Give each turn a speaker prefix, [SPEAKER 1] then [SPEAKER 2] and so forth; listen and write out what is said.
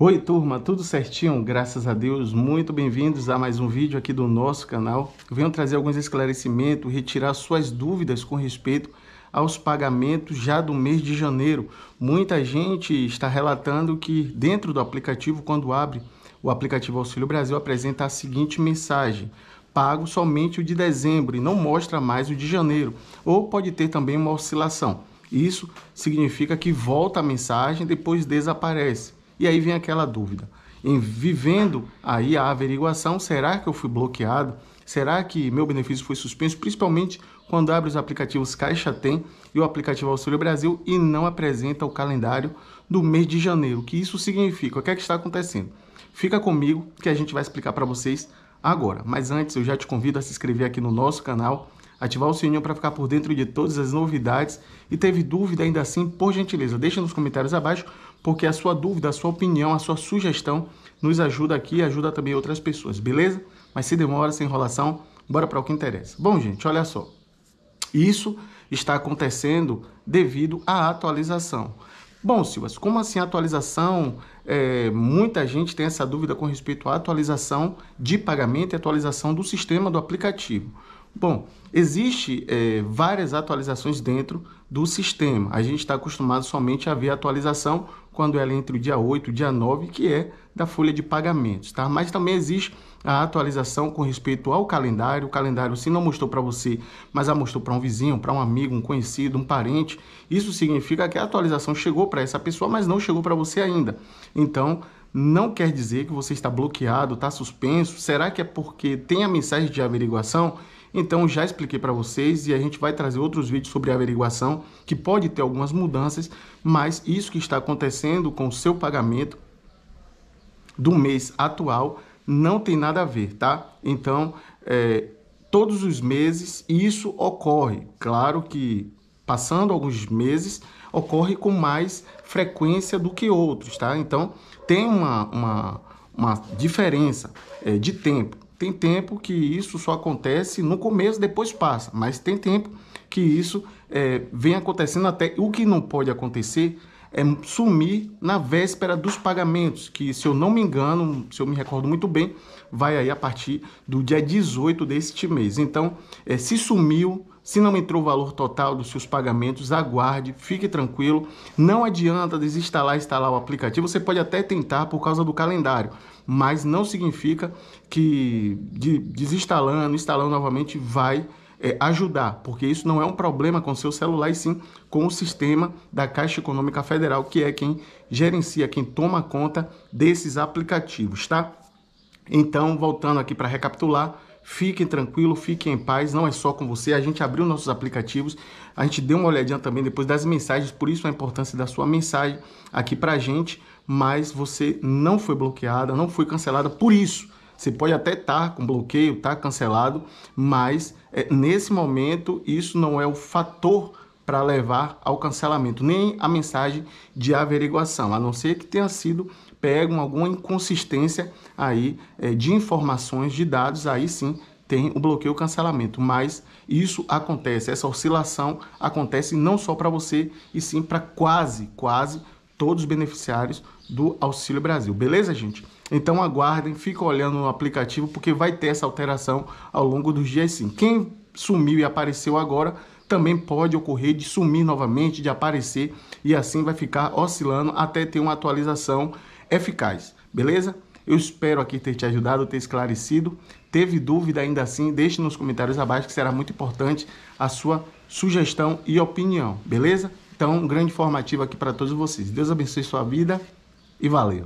[SPEAKER 1] Oi turma, tudo certinho? Graças a Deus, muito bem-vindos a mais um vídeo aqui do nosso canal. Venho trazer alguns esclarecimentos, retirar suas dúvidas com respeito aos pagamentos já do mês de janeiro. Muita gente está relatando que dentro do aplicativo, quando abre o aplicativo Auxílio Brasil, apresenta a seguinte mensagem pago somente o de dezembro e não mostra mais o de janeiro, ou pode ter também uma oscilação. Isso significa que volta a mensagem depois desaparece. E aí vem aquela dúvida. Em vivendo aí a averiguação, será que eu fui bloqueado? Será que meu benefício foi suspenso? Principalmente quando abre os aplicativos Caixa Tem e o aplicativo Auxílio Brasil e não apresenta o calendário do mês de janeiro. O que isso significa? O que é que está acontecendo? Fica comigo que a gente vai explicar para vocês agora. Mas antes, eu já te convido a se inscrever aqui no nosso canal, ativar o sininho para ficar por dentro de todas as novidades. E teve dúvida ainda assim, por gentileza, deixa nos comentários abaixo porque a sua dúvida, a sua opinião, a sua sugestão nos ajuda aqui e ajuda também outras pessoas, beleza? Mas se demora, sem enrolação, bora para o que interessa. Bom, gente, olha só. Isso está acontecendo devido à atualização. Bom, Silvas, como assim atualização? É, muita gente tem essa dúvida com respeito à atualização de pagamento e atualização do sistema do aplicativo. Bom, existe é, várias atualizações dentro do sistema. A gente está acostumado somente a ver a atualização quando ela é entre o dia 8 e o dia 9, que é da folha de pagamentos, tá? Mas também existe a atualização com respeito ao calendário. O calendário, se não mostrou para você, mas a mostrou para um vizinho, para um amigo, um conhecido, um parente, isso significa que a atualização chegou para essa pessoa, mas não chegou para você ainda. Então, não quer dizer que você está bloqueado, está suspenso. Será que é porque tem a mensagem de averiguação? Então já expliquei para vocês e a gente vai trazer outros vídeos sobre averiguação que pode ter algumas mudanças, mas isso que está acontecendo com o seu pagamento do mês atual não tem nada a ver, tá? Então, é, todos os meses isso ocorre. Claro que passando alguns meses ocorre com mais frequência do que outros, tá? Então, tem uma, uma, uma diferença é, de tempo. Tem tempo que isso só acontece no começo, depois passa, mas tem tempo que isso é, vem acontecendo até. O que não pode acontecer é sumir na véspera dos pagamentos, que, se eu não me engano, se eu me recordo muito bem, vai aí a partir do dia 18 deste mês. Então, é, se sumiu se não entrou o valor total dos seus pagamentos, aguarde, fique tranquilo. Não adianta desinstalar e instalar o aplicativo. Você pode até tentar por causa do calendário, mas não significa que de, desinstalando, instalando novamente vai é, ajudar, porque isso não é um problema com seu celular, e sim com o sistema da Caixa Econômica Federal, que é quem gerencia, quem toma conta desses aplicativos, tá? Então, voltando aqui para recapitular, Fiquem tranquilo, fiquem em paz, não é só com você. A gente abriu nossos aplicativos, a gente deu uma olhadinha também depois das mensagens, por isso a importância da sua mensagem aqui pra gente, mas você não foi bloqueada, não foi cancelada por isso. Você pode até estar tá com bloqueio, estar tá cancelado, mas é, nesse momento isso não é o fator para levar ao cancelamento, nem a mensagem de averiguação, a não ser que tenha sido pego alguma inconsistência aí é, de informações, de dados, aí sim tem o bloqueio o cancelamento, mas isso acontece, essa oscilação acontece não só para você, e sim para quase, quase todos os beneficiários do Auxílio Brasil. Beleza, gente? Então aguardem, fica olhando no aplicativo porque vai ter essa alteração ao longo dos dias sim. Quem sumiu e apareceu agora também pode ocorrer de sumir novamente, de aparecer e assim vai ficar oscilando até ter uma atualização eficaz, beleza? Eu espero aqui ter te ajudado, ter esclarecido. Teve dúvida ainda assim, deixe nos comentários abaixo que será muito importante a sua sugestão e opinião, beleza? Então, um grande informativo aqui para todos vocês. Deus abençoe sua vida e valeu!